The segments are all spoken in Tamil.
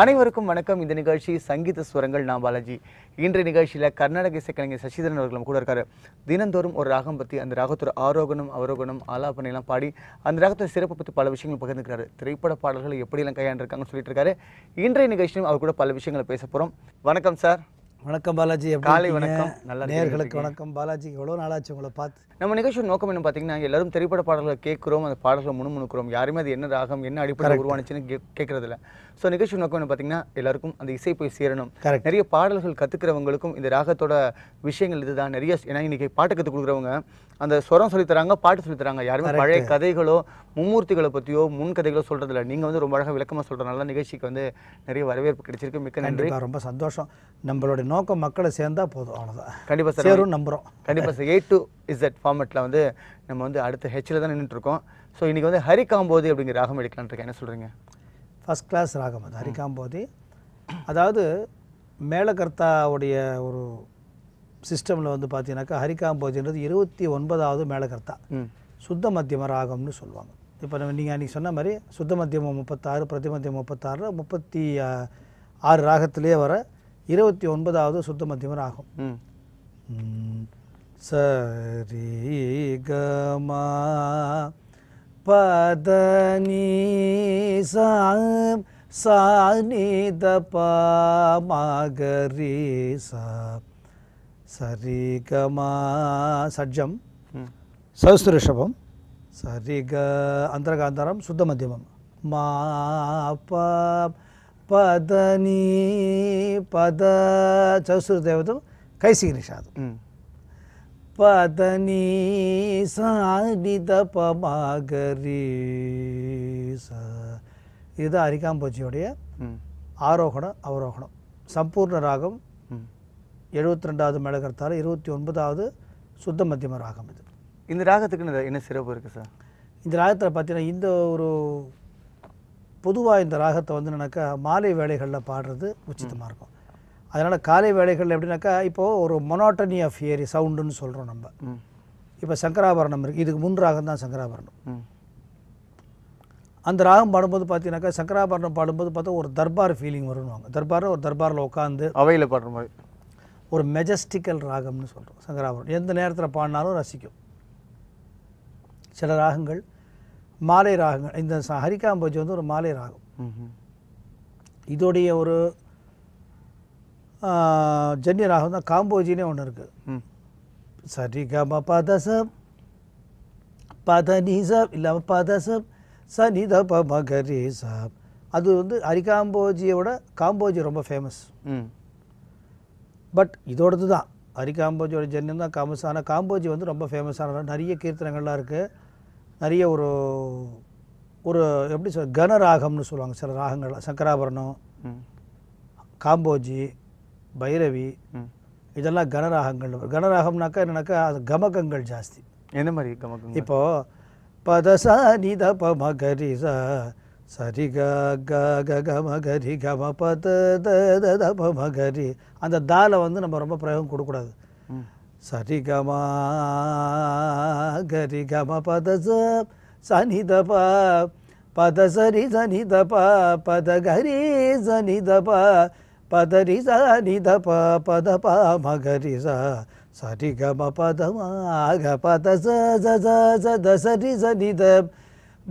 அனைவருக்கும் வணக்கம் இந்த நிகழ்ச்சி சங்கீத ஸ்வரங்கள் நான் பாலாஜி இன்றைய நிகழ்ச்சியில் கர்நாடக இசைக்கலைஞர் சசிதரன் அவர்களும் கூட இருக்காரு தினந்தோறும் ஒரு ராகம் பற்றி அந்த ராகத்தோட ஆரோகணம் அவரோகணம் ஆலாபனையெல்லாம் பாடி அந்த ராகத்தோட சிறப்பு பற்றி பல விஷயங்கள் பகிர்ந்துக்கிறாரு திரைப்பட பாடல்களை எப்படியெல்லாம் கையாண்டிருக்காங்கன்னு சொல்லிட்டு இருக்காரு இன்றைய நிகழ்ச்சியும் அவர் கூட பல விஷயங்களை பேச போகிறோம் வணக்கம் சார் வணக்கம் பாலாஜி காலை வணக்கம் நல்ல நேர்களுக்கு வணக்கம் பாலாஜி எவ்வளோ நாளாச்சு உங்களை பார்த்து நம்ம நிகழ்ச்சி நோக்கம் என்ன பார்த்தீங்கன்னா எல்லாரும் திரைப்பட பாடல்களை கேட்குறோம் அந்த பாடல்களை முணுமுணுக்கிறோம் யாருமே அது என்ன ராகம் என்ன அடிப்படையில் உருவானுச்சுன்னு கே கேட்குறதில்ல ஸோ நிகழ்ச்சி நோக்கம் என்ன பார்த்தீங்கன்னா எல்லாருக்கும் அந்த இசை போய் சேரணும் நிறைய பாடல்கள் கற்றுக்கிறவங்களுக்கும் இந்த ராகத்தோட விஷயங்கள் இதுதான் நிறைய ஏன்னா இன்றைக்கி பாட்டு கற்றுக் கொடுக்குறவங்க அந்த ஸ்வரம் சொல்லித்தராங்க பாட்டு சொல்லித்தராங்க யாருமே பழைய கதைகளோ மும்மூர்த்திகளை பற்றியோ முன் கதைகளோ சொல்கிறதில்ல நீங்கள் வந்து ரொம்ப அழகாக விளக்கமாக நல்ல நிகழ்ச்சிக்கு வந்து நிறைய வரவேற்பு கிடைச்சிருக்கு மிக்க நன்றி ரொம்ப சந்தோஷம் நம்மளுடைய நோக்கம் மக்களை சேர்ந்தால் போதும் அவ்வளோதான் கண்டிப்பாக சார் சேரும் நம்புகிறோம் கண்டிப்பாக சார் ஏ டு இசட் ஃபார்மெட்டில் வந்து நம்ம வந்து அடுத்த ஹெச்சில் தான் நின்றுட்டுருக்கோம் ஸோ இன்றைக்கி வந்து ஹரி காம்போது அப்படிங்கிற ராகம் எடுக்கலான் இருக்கேன் என்ன சொல்கிறீங்க ஃபஸ்ட் கிளாஸ் ராகம் அது ஹரிகாம்போதி அதாவது மேலகர்த்தாவுடைய ஒரு சிஸ்டமில் வந்து பார்த்தீங்கன்னாக்கா ஹரிகாம்போதின்றது இருபத்தி ஒன்பதாவது மேலகர்த்தா சுத்த மத்தியம ராகம்னு சொல்லுவாங்க இப்போ நம்ம நீங்கள் அன்றைக்கி சொன்ன மாதிரி சுத்த மத்தியமம் முப்பத்தாறு பிரதிமத்தியம் முப்பத்தாறு முப்பத்தி ஆறு ராகத்திலே வர இருபத்தி ஒன்பதாவது சுத்த மத்தியம ராகம் சரி கமா పదని సానిద పాగరి సరిగమా సజ్జం సహస్రషభం సరిగ అంతరగాంతరం శుద్ధ మధ్యమం మా పదని పద చతుర్థ దేవతం కైసిగిరిషాదు పతనీ సాడిత పమాగరీస இதுதான் அரிகாம்பூச்சியுடைய ஆரோகணம் அவரோகணம் சம்பூர்ண ராகம் எழுபத்தி ரெண்டாவது மேலகர்த்தால் இருபத்தி ஒன்பதாவது சுத்த மத்தியம ராகம் இது இந்த ராகத்துக்கு என்ன சிறப்பு இருக்குது சார் இந்த ராகத்தில் பார்த்தீங்கன்னா இந்த ஒரு பொதுவாக இந்த ராகத்தை வந்து எனக்கு மாலை வேலைகளில் பாடுறது உச்சிதமாக இருக்கும் அதனால் காலை வேலைகள் எப்படின்னாக்கா இப்போது ஒரு மொனோட்டனி ஆஃப் ஏரி சவுண்டுன்னு சொல்கிறோம் நம்ம இப்போ சங்கராபரணம் இருக்குது இதுக்கு முன் ராகம் தான் சங்கராபரணம் அந்த ராகம் பாடும்போது பார்த்தீங்கன்னாக்கா சங்கராபரணம் பாடும்போது பார்த்தா ஒரு தர்பார் ஃபீலிங் வருவாங்க தர்பார் ஒரு தர்பாரில் உட்காந்து அவையில் பாடுற மாதிரி ஒரு மெஜஸ்டிக்கல் ராகம்னு சொல்கிறோம் சங்கராபரணம் எந்த நேரத்தில் பாடினாலும் ரசிக்கும் சில ராகங்கள் மாலை ராகங்கள் இந்த ஹரிகாம்பஜ் வந்து ஒரு மாலை ராகம் இதோடைய ஒரு ஜென்னி ராகம் தான் காம்போஜினே ஒன்று இருக்குது சரி கம பதசம் பத நிசப் இல்லாமல் பதசம் ச நித ப மகரி சாப் அது வந்து ஹரிகாம்போஜியோட காம்போஜி ரொம்ப ஃபேமஸ் பட் இதோடது தான் ஹரிகாம்போஜியோட ஜென்னம் தான் காமஸ் ஆனால் காம்போஜி வந்து ரொம்ப ஃபேமஸான நிறைய கீர்த்தனங்கள்லாம் இருக்குது நிறைய ஒரு ஒரு எப்படி சொல் ராகம்னு சொல்லுவாங்க சில ராகங்கள்லாம் சங்கராபரணம் காம்போஜி பைரவி இதெல்லாம் கனராகங்கள் கனராகம்னாக்கா என்னன்னாக்கா அது கமகங்கள் ஜாஸ்தி என்ன மாதிரி கமகம் பத பதசா நித பம கரி சரி க க க கம கரி கம பத த பம கரி அந்த தாலை வந்து நம்ம ரொம்ப பிரயோகம் கொடுக்கூடாது சரி கமா கரி கம பதச சனி தப பத சரி சனி தப பத கரி சனி தப పదరి సా నిధ ప పద ప మగరి సా సరి గమ పద మాగ పద స జ జ జ ద సరి స నిధ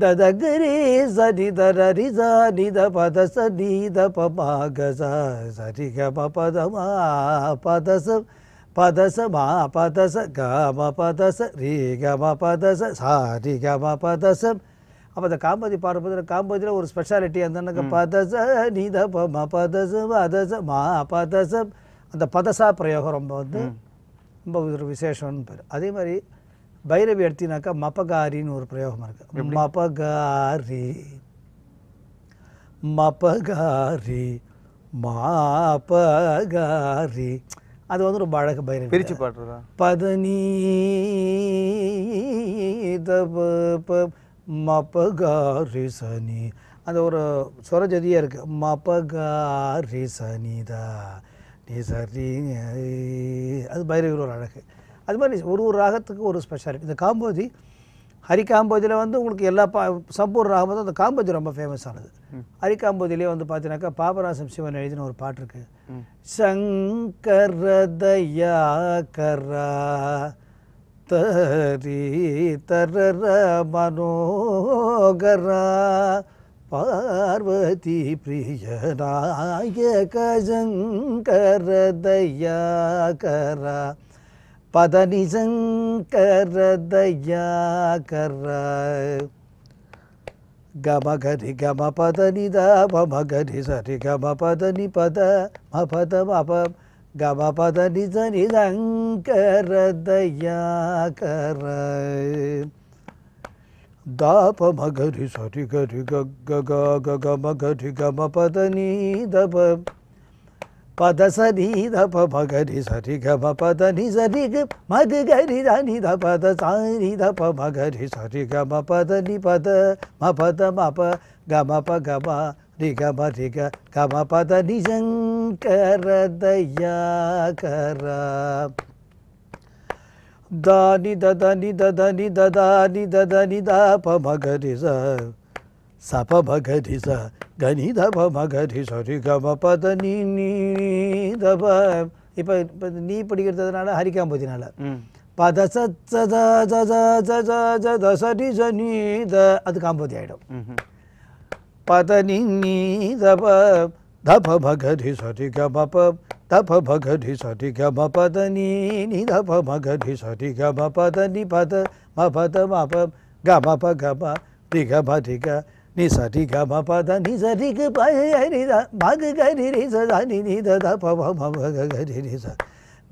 దద గరి స నిధ రరి స నిధ పద స నిధ ప మాగ స సరి గమ పద మా పద స పద స మా పద స గమ పద స రి గమ పద స సారి గమ పద స அப்போ அந்த காம்பதி பாடும்போது காம்பதியில் ஒரு ஸ்பெஷாலிட்டி அந்த பதச நீத மா பதச மா பதச அந்த பதசா பிரயோகம் ரொம்ப வந்து ரொம்ப ஒரு விசேஷம்னு பேர் அதே மாதிரி பைரவி எடுத்தினாக்கா மபகாரின்னு ஒரு பிரயோகம் இருக்குது மபகாரி மபகாரி மாபகாரி அது வந்து ரொம்ப அழகு பைரவி பிரித்து பாடுறதா பதனீ மபகாரிசனி அந்த ஒரு சொரஜதியாக இருக்குது மபகாரிசனிதா நீ சரி அது பைரவர் ஒரு அழகு அது மாதிரி ஒரு ஒரு ராகத்துக்கு ஒரு ஸ்பெஷாலிட்டி இந்த காம்போதி ஹரி காம்போதியில் வந்து உங்களுக்கு எல்லா பா சம்பூர் ராகம் வந்து அந்த காம்போதி ரொம்ப ஃபேமஸ் ஆனது ஹரி காம்போதியிலே வந்து பார்த்தீங்கன்னாக்கா பாபராசம் சிவன் எழுதின ஒரு பாட்டு இருக்குது தயா கரா तरी तर मनोगरा पार्वती प्रियनायक शङ्कर दयाकर पदनि शङ्कर दयाकर గమ గరి గమ పద నిద మమ गम సరి గమ పద నిపద మపద మప గమపద నిజ నిజంకరదయాకర దాప మగరి సరి గరి గగ మగరి గమ పద నీదప పద సరి దప మగరి సరి గమ పద ని సరి మగ గరి దని ద పద సారి దప మగరి సరి గమ పద ని పద మ పద మప గమ ప గమ రి గమ రి గమ పద నిజంక करा इप इप नी ज ज ज ज ज ज अद काम हरिकांब जिंबती धप भगधि सति ग प धप भगधि सति ग म पद नि धप भगधि सति ग म पद नि पद म पद म प ग म प ग म धि ग भ धि ग नि सति ग म पद नि सति ग प हरि भग धि रि स नि नि ध धप भ भ भग गरि रि स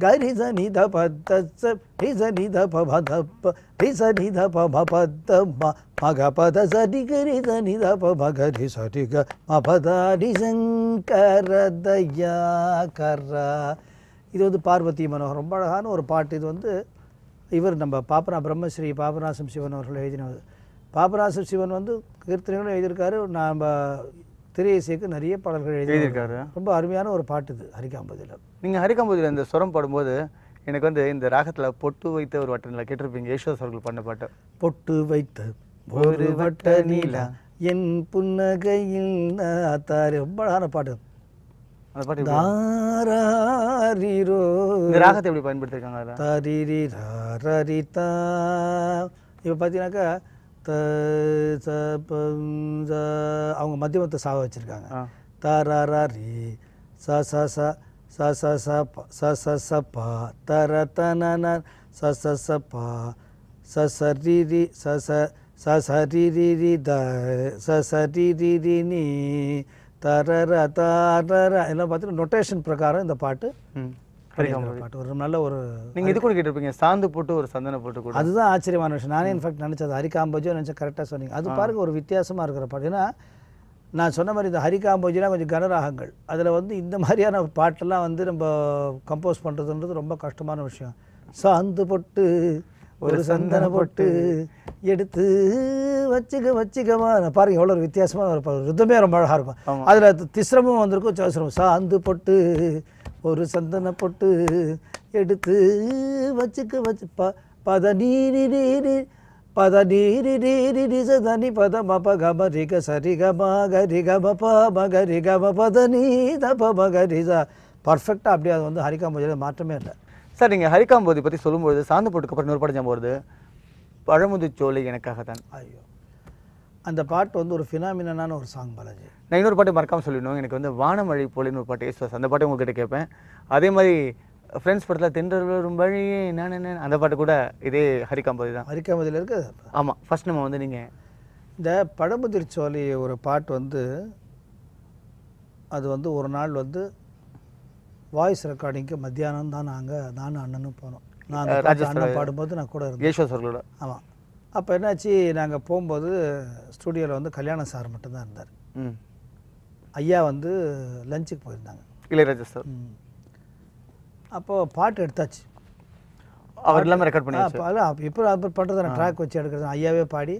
గరిజ இது வந்து பார்வதி மனோகர் ரொம்ப அழகான ஒரு பாட்டு இது வந்து இவர் நம்ம பாப்பனா பிரம்மஸ்ரீ பாபநாசம் சிவன் அவர்கள் எழுதினது பாபநாசம் சிவன் வந்து கீர்த்தனைகளும் எழுதியிருக்காரு நம்ம திரை இசைக்கு நிறைய பாடல்கள் எழுதியிருக்காரு ரொம்ப அருமையான ஒரு பாட்டு இது ஹரிகாம்பதியில் நீங்கள் ஹரிகாம்பதியில் இந்த சுரம் பாடும்போது எனக்கு வந்து இந்த ராகத்தில் பொட்டு வைத்த ஒரு வட்டனில் கேட்டிருப்பீங்க யேசுதாஸ் அவர்கள் பண்ண பாட்டு பொட்டு வைத்த ஒரு வட்ட நீலா என் புன்னகையில் அத்தாரி ரொம்ப அழகான பாட்டு அந்த பாட்டு ராகத்தை எப்படி பயன்படுத்திருக்காங்க இப்போ பார்த்தீங்கன்னாக்கா த ச அவங்க மத்தியமத்தை சாக வச்சுருக்காங்க த ர ரா ரீ ச ச ச ச ச ச ப ச ச ச ப த ர த ந ந ச ச ச ப ச ச ரி ரி ச ச ச ச ரி ரி ரி த ச ச ரி ரி ரி நீ தரர தாரர எல்லாம் பார்த்தீங்கன்னா நொட்டேஷன் பிரகாரம் இந்த பாட்டு பாட்டு ஒரு நல்ல ஒரு நீங்கள் இது கூட கேட்டிருப்பீங்க சாந்து போட்டு ஒரு சந்தனம் போட்டு அதுதான் ஆச்சரியமான விஷயம் நானே இன்ஃபேக்ட் நினச்சது ஹரிகாம்பஜோ நினச்சா கரெக்டாக சொன்னீங்க அது பாருங்க ஒரு வித்தியாசமாக இருக்கிற பாட்டு ஏன்னா நான் சொன்ன மாதிரி இந்த ஹரிகாம்போஜினா கொஞ்சம் கனராகங்கள் அதில் வந்து இந்த மாதிரியான பாட்டெல்லாம் வந்து நம்ம கம்போஸ் பண்ணுறதுன்றது ரொம்ப கஷ்டமான விஷயம் சாந்து பொட்டு ஒரு சந்தன பொட்டு எடுத்து வச்சுக்க வச்சுக்கமா பாருங்க எவ்வளோ வித்தியாசமான ஒரு ரிதமே ரொம்ப அழகாக இருக்கும் அதில் திஸ்ரமும் வந்திருக்கும் சோசிரமும் சாந்து பொட்டு ஒரு சந்தன பொட்டு எடுத்து வச்சுக்க வச்சு ப பத நீரி நீரி பத நீரி நீரி நிசதனி பத மப கம ரிக சரி கம கரி கம ப மக ரி கம பத நீ ப மக ரிசா பர்ஃபெக்டாக அப்படியே அது வந்து ஹரிகாம்போதியில் மாற்றமே இல்லை சார் நீங்கள் ஹரிகாம்போதி பற்றி சொல்லும்போது சாந்து போட்டுக்கு அப்புறம் இன்னொரு படம் பழமுதிச்சோலை எனக்காக தான் ஐயோ அந்த பாட்டு வந்து ஒரு ஃபினாமினான ஒரு சாங் பாலாஜி நான் இன்னொரு பாட்டு மறக்காமல் சொல்லிடணும் எனக்கு வந்து வானமழை போலின்னு ஒரு பாட்டு யேசுவாஸ் அந்த பாட்டு உங்ககிட்ட கேட்பேன் அதே மாதிரி ஃப்ரெண்ட்ஸ் படத்தில் தென்றலும் வழியே நான் என்ன அந்த பாட்டு கூட இதே ஹரிகாம்பதி தான் ஹரிகாம்பதியில் இருக்குது ஆமாம் ஃபஸ்ட் நம்ம வந்து நீங்கள் இந்த பழமுதிர் சோழி ஒரு பாட்டு வந்து அது வந்து ஒரு நாள் வந்து வாய்ஸ் ரெக்கார்டிங்க்கு மத்தியானம் தான் நாங்கள் நானும் அண்ணனும் போனோம் நான் அந்த பாடும்போது நான் கூட இருந்தேன் ஆமாம் அப்போ என்னாச்சு நாங்கள் போகும்போது ஸ்டூடியோவில் வந்து கல்யாணம் சார் மட்டும்தான் இருந்தார் ஐயா வந்து லஞ்சுக்கு போயிருந்தாங்க இளையராஜா சார் அப்போது பாட்டு எடுத்தாச்சு அவர் எல்லாமே ரெக்கார்ட் பண்ணி இப்போ அப்புறம் பண்ணுறது நான் ட்ராக் வச்சு எடுக்கிறது ஐயாவே பாடி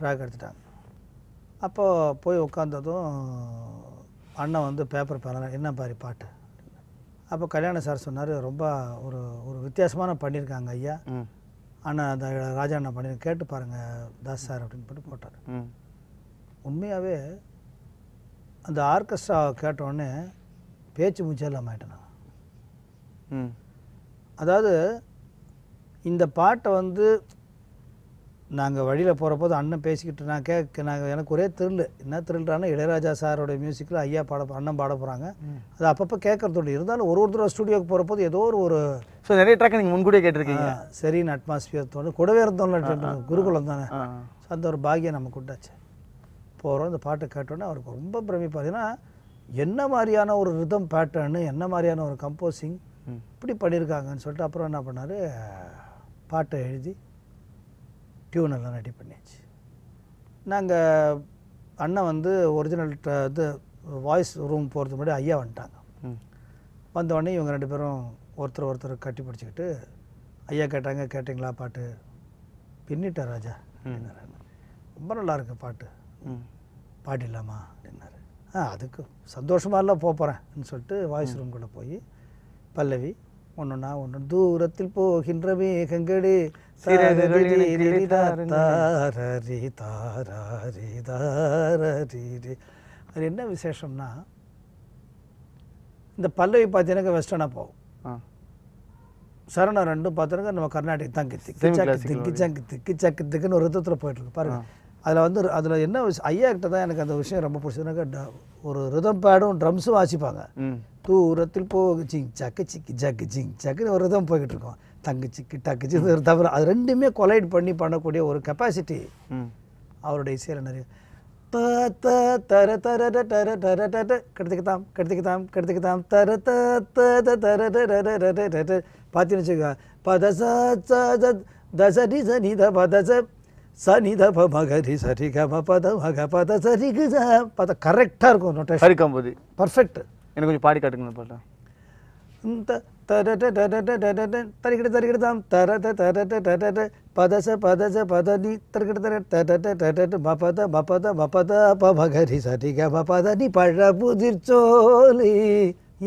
ட்ராக் எடுத்துட்டாங்க அப்போது போய் உட்காந்ததும் அண்ணன் வந்து பேப்பர் பேரலாம் என்ன பாரு பாட்டு அப்போ கல்யாண சார் சொன்னார் ரொம்ப ஒரு ஒரு வித்தியாசமான பண்ணியிருக்காங்க ஐயா ஆனால் அந்த ராஜா என்ன பண்ணி கேட்டு பாருங்கள் தாஸ் சார் அப்படின்னு போட்டு போட்டார் உண்மையாகவே அந்த ஆர்கெஸ்ட்ரா கேட்டோடனே பேச்சு மூச்சே இல்லாமல் அதாவது இந்த பாட்டை வந்து நாங்கள் வழியில் போகிறப்போது அண்ணன் பேசிக்கிட்டு நான் கேட்க நாங்கள் எனக்கு ஒரே த்ரில் என்ன த்ரில்றானா இளையராஜா சாரோடைய மியூசிக்கில் ஐயா பாட அண்ணன் பாட போகிறாங்க அது அப்பப்போ உண்டு இருந்தாலும் ஒரு ஒருத்தர் தடவை ஸ்டுடியோக்கு போகிறப்போது ஏதோ ஒரு ஒரு ஸோ நிறைய ட்ராக் நீங்கள் முன்கூடியே கேட்டிருக்கீங்க சரின்னு அட்மாஸ்பியர் தோணு கூடவே இருந்தோம்னு குருகுலம் தானே ஸோ அந்த ஒரு பாகியம் நம்ம கொண்டாச்சு போகிறோம் இந்த பாட்டை கேட்டோன்னே அவருக்கு ரொம்ப பிரமிப்பார் ஏன்னா என்ன மாதிரியான ஒரு ரிதம் பேட்டர்னு என்ன மாதிரியான ஒரு கம்போசிங் இப்படி பண்ணியிருக்காங்கன்னு சொல்லிட்டு அப்புறம் என்ன பண்ணார் பாட்டை எழுதி டியூன் எல்லாம் ரெடி பண்ணியாச்சு நாங்கள் அண்ணன் வந்து ஒரிஜினல் இது வாய்ஸ் ரூம் போகிறதுக்கு முன்னாடி ஐயா வந்துட்டாங்க வந்த உடனே இவங்க ரெண்டு பேரும் ஒருத்தர் ஒருத்தர் கட்டி பிடிச்சிக்கிட்டு ஐயா கேட்டாங்க கேட்டிங்களா பாட்டு பின்னிட்டார் ராஜா ரொம்ப நல்லா இருக்குது பாட்டு பாடிடலாமா அப்படின்னாரு ஆ அதுக்கு சந்தோஷமாகலாம் போக போகிறேன்னு சொல்லிட்டு வாய்ஸ் ரூம்குள்ளே போய் பல்லவி ஒன்றுனா ஒன்று தூரத்தில் போகின்ற மேகங்களே தாரரி தாரரி தாரரி தாரரி அது என்ன விசேஷம்னா இந்த பல்லவி பார்த்தீங்கன்னா வெஸ்டர்னாக போகும் சரணம் ரெண்டும் பார்த்தோன்னா நம்ம கர்நாடக தான் கித்து கிச்சாக்கு கிச்சாக்கு கிச்சாக்கு திக்குன்னு ஒரு ரிதத்தில் போயிட்டுருக்கு பாருங்க அதில் வந்து அதில் என்ன விஷயம் ஐயா கிட்ட தான் எனக்கு அந்த விஷயம் ரொம்ப பிடிச்சதுனாக்கா ஒரு ரிதம் பேடும் ட்ரம்ஸும் வாசிப்பாங்க துரத்தில் போக ஜிங்க சக்க சக்க ஜிங்க சக்க நேரத போயிட்டிருக்கும் தங்கு சக்க தக்கு நேர தவிர அது ரெண்டுமே கோலைட் பண்ணி பண்ணக்கூடிய ஒரு கெபாசிட்டி ம் அவருடைய சேனல் த த தர தர ட தர ட தர ட கெடுக்குதம் கெடுக்குதம் கெடுக்குதம் தர த த தர தர தர ட ட பாதி நிச்சு பா தச தச தசதி சனித பதச சனித ப மகதி சரிகம் பதவ பதச சரிகம் பத கரெக்டா இருக்கும் நோட்டே சரி கம்படி பெர்ஃபெக்ட் எனக்கு கொஞ்சம் பாடி காட்டுங்க பாட்டா தர பதச பதச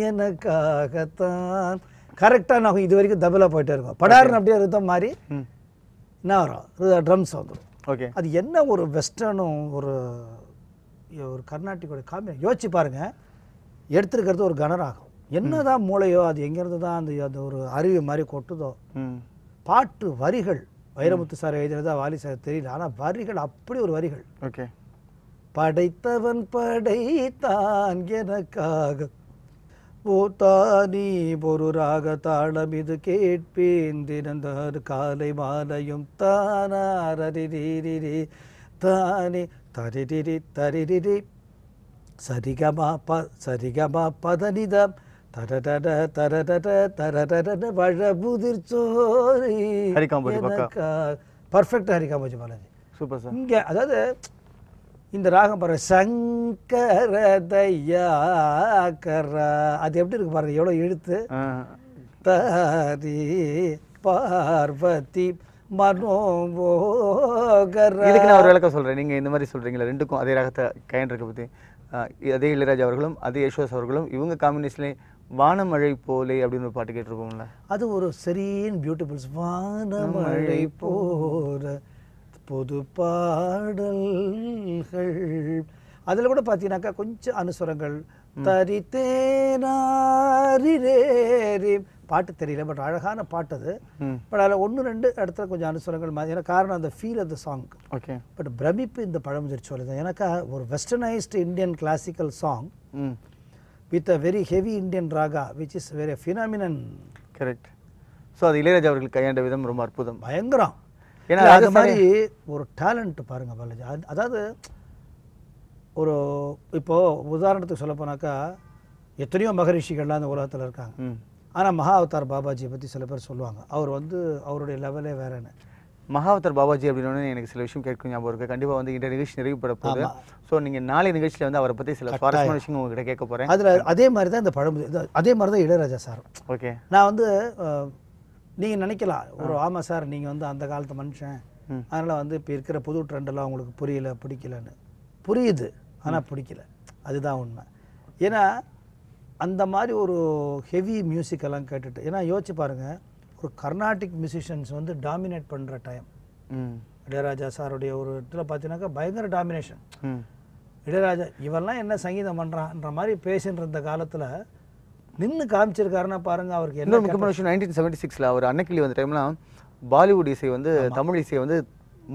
எனக்காகத்தான் கரெக்டாக இது வரைக்கும் தபலாக போயிட்டே இருக்கோம் படாருன்னு அப்படியே ரிதம் மாதிரி என்ன வரும் ட்ரம்ஸ் வந்துடும் ஓகே அது என்ன ஒரு வெஸ்டர்னும் ஒரு ஒரு கர்நாட்டிக்கோட காமி யோசிச்சு பாருங்கள் எடுத்துருக்கிறது ஒரு கனராகும் என்னதான் மூளையோ அது எங்கேருந்து தான் அந்த அது ஒரு அருவி மாதிரி கொட்டுதோ பாட்டு வரிகள் வைரமுத்து சார் எழுதியதா வாலி சார் தெரியல ஆனால் வரிகள் அப்படி ஒரு வரிகள் ஓகே படைத்தவன் படைத்தான் எனக்காக போத்தானி ஒரு ராக தாளம் இது கேட்பேன் தினந்தார் காலை மாலையும் தானாரி தானே தரிரி தரிரி சரிகமா ப சோரி அதாவது இந்த ராகம் பாருங்க சங்கர தயாக்கரா அது எப்படி இருக்கு பாருங்க எவ்வளோ எழுத்து தாரி பார்வதி மனோபோகர இதுக்கு நான் சொல்கிறேன் நீங்கள் இந்த மாதிரி சொல்றீங்களா ரெண்டுக்கும் அதே ராகத்தை இருக்க பத்தி அதே இளையராஜா அவர்களும் அதே யசோஸ் அவர்களும் இவங்க காம்பினேஷன்லேயே வானமழை போலே அப்படின்னு ஒரு பாட்டு கேட்டிருப்போம்ல அது ஒரு சரியின் பியூட்டிஃபுல்ஸ் வானமழை போற பொது பாடல்கள் அதில் கூட பார்த்தீங்கன்னாக்கா கொஞ்சம் அனுசுரங்கள் தரி தேனாரிரேரி பாட்டு தெரியல பட் அழகான பாட்டு அது பட் அதில் ஒன்று ரெண்டு இடத்துல கொஞ்சம் அனுசரங்கள் மாதிரி ஏன்னா காரணம் அந்த feel of the song okay but பிரமிப்பு இந்த பழமொழி சொல்லி தான் எனக்கா ஒரு westernised Indian classical song with a very heavy Indian raga which is very phenomenon correct so அது இளையராஜா அவர்கள் கையாண்ட விதம் ரொம்ப அற்புதம் பயங்கரம் ஏன்னா அது மாதிரி ஒரு டேலண்ட் பாருங்க பாலாஜி அதாவது ஒரு இப்போது உதாரணத்துக்கு சொல்ல போனாக்கா எத்தனையோ மகரிஷிகள்லாம் இந்த உலகத்தில் இருக்காங்க ஆனால் மகா அவதார் பாபாஜியை பற்றி சில பேர் சொல்லுவாங்க அவர் வந்து அவருடைய லெவலே வேறேன்னு மகாவத்தர் பாபாஜி அப்படின்னு எனக்கு சில விஷயம் கேட்கும் ஞாபகம் இருக்குது கண்டிப்பாக வந்து இந்த நிகழ்ச்சி நிறைவுபட போகுது ஸோ நீங்கள் நாளை நிகழ்ச்சியில் வந்து அவரை பற்றி சில சுவாரஸ்யமான விஷயம் உங்ககிட்ட கேட்க போகிறேன் அதில் அதே மாதிரி தான் இந்த பழமொழி அதே மாதிரி தான் இளையராஜா சார் ஓகே நான் வந்து நீங்கள் நினைக்கலாம் ஒரு ஆமாம் சார் நீங்கள் வந்து அந்த காலத்து மனுஷன் அதனால் வந்து இப்போ இருக்கிற புது ட்ரெண்டெல்லாம் உங்களுக்கு புரியல பிடிக்கலன்னு புரியுது ஆனால் பிடிக்கல அதுதான் உண்மை ஏன்னா அந்த மாதிரி ஒரு ஹெவி மியூசிக்கெல்லாம் கேட்டுட்டு ஏன்னா யோசிச்சு பாருங்கள் ஒரு கர்நாடிக் மியூசிஷியன்ஸ் வந்து டாமினேட் பண்ணுற டைம் இளையராஜா சாருடைய ஒரு இடத்துல பார்த்தீங்கன்னாக்கா பயங்கர டாமினேஷன் இளையராஜா இவெல்லாம் என்ன சங்கீதம் பண்ணுறான்ற மாதிரி பேசின்னு இருந்த காலத்தில் நின்று காமிச்சிருக்காருன்னா பாருங்க அவருக்கு என்ன முக்கியமான விஷயம் நைன்டீன் செவன்டி சிக்ஸில் அவர் அன்னக்கிளி வந்த டைம்லாம் பாலிவுட் இசை வந்து தமிழ் இசையை வந்து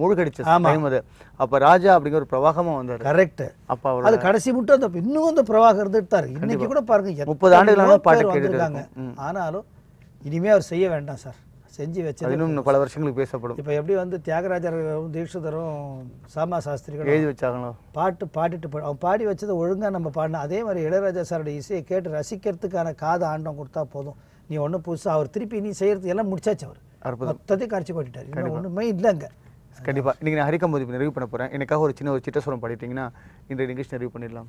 மூழ்கடிச்சு டைம் அது அப்போ ராஜா அப்படிங்கிற ஒரு பிரவாகமாக வந்தார் கரெக்ட் அப்போ அது கடைசி மட்டும் அந்த இன்னும் அந்த பிரவாகம் இருந்துட்டு தான் இன்னைக்கு கூட பாருங்க முப்பது ஆண்டுகளாக பாட்டு கேட்டுருக்காங்க ஆனாலும் இனிமேல் அவர் செய்ய வேண்டாம் சார் செஞ்சு வச்சது இன்னும் பல வருஷங்களுக்கு பேசப்படும் இப்போ எப்படி வந்து தியாகராஜர் தீட்சிதரும் சாமா சாஸ்திரிகள் எழுதி வச்சாங்களோ பாட்டு பாடிட்டு அவன் பாடி வச்சதை ஒழுங்காக நம்ம பாடினா அதே மாதிரி இளையராஜா சாரோட இசையை கேட்டு ரசிக்கிறதுக்கான காதை ஆண்டம் கொடுத்தா போதும் நீ ஒன்றும் புதுசாக அவர் திருப்பி நீ செய்கிறது எல்லாம் முடிச்சாச்சு அவர் மொத்தத்தை கரைச்சி கொட்டிட்டார் ஒன்றுமே இல்லைங்க கண்டிப்பாக இன்றைக்கி நான் ஹரிகம்போது நிறைவு பண்ண போகிறேன் எனக்காக ஒரு சின்ன ஒரு சிட்டஸ்வரம் பாடிட்டீங்கன்னா இந்த நிகழ்ச்சி நிறைவு பண்ணிடலாம்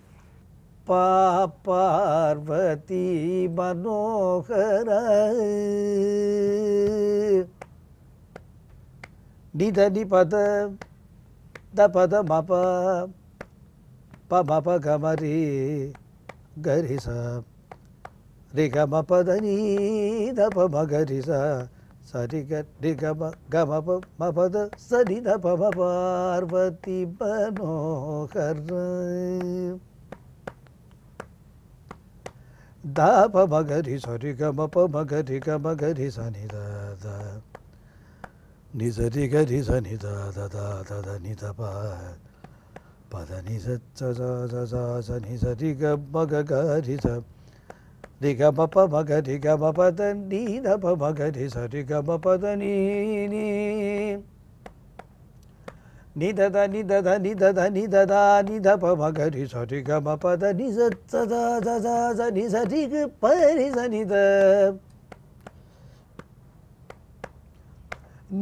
பார்வதி மனோகர நிதனி பத த பத மப ப மப கமரி கரிச ரிகமபதனீ தப மகரிச சரிக ரிகம கமப மபத சரித பம பார்வதி மனோகர் தாப மகரி சரி கம ப மகரி கம கரி சனி தாத நிசரி கரி சனி தாத தாத தனி தப பத நிச ச ச ச ச சனி சரி கம கரி சம் దిగ బప మగ దిగ బప నీ దప మగ ది సరి గ బప నీ ని దద ని దద ని దద ని దద ని దప మగ రి సరి గ మప ద ని స స ద ద ద ద ని స రి గ ప రి స ని ద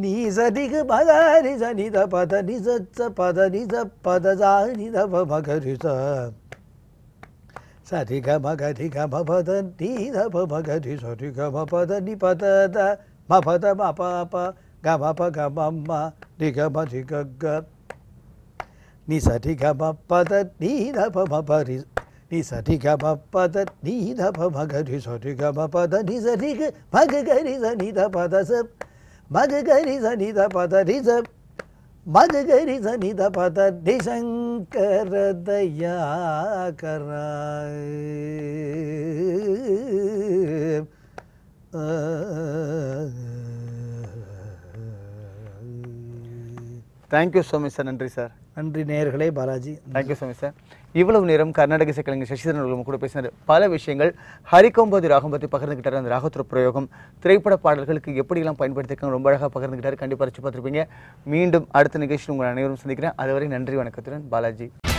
నీ సరిగ పద ని స ని ద పద ని స స పద ని స పద జా ని ద మగ రి స 啥地嘎巴嘎地嘎巴巴的，地卡巴巴嘎地少地嘎巴巴的，地巴的的，巴巴的巴巴巴，嘎巴巴嘎妈妈，地嘎巴地嘎嘎，你啥地嘎巴巴的，地啥巴巴巴地，你啥地嘎巴巴的，地啥巴巴嘎地少地嘎巴巴的，你啥地卡巴嘎地啥地啥巴的，啥，啥嘎地啥地啥巴的，萨。மதுகரி சனித பத திசங்கரதயாகரா தேங்க்யூ சுவாமி சார் நன்றி சார் நன்றி நேர்களே பாலாஜி தேங்க்யூ சுவாமி சார் இவ்வளவு நேரம் கர்நாடக இசைக்கலைஞர் சசிதரன் அவர்களும் கூட பேசினார் பல விஷயங்கள் ஹரிகொம்பது ராகம் பற்றி பகிர்ந்துகிட்டார் அந்த ராகத்துற பிரயோகம் திரைப்பட பாடல்களுக்கு எப்படியெல்லாம் பயன்படுத்திருக்காங்க ரொம்ப அழகாக பகிர்ந்துக்கிட்டார் கண்டிப்பாக பார்த்துருப்பீங்க மீண்டும் அடுத்த நிகழ்ச்சியில் உங்கள் அனைவரும் சந்திக்கிறேன் அதுவரை நன்றி வணக்கத்துடன் பாலாஜி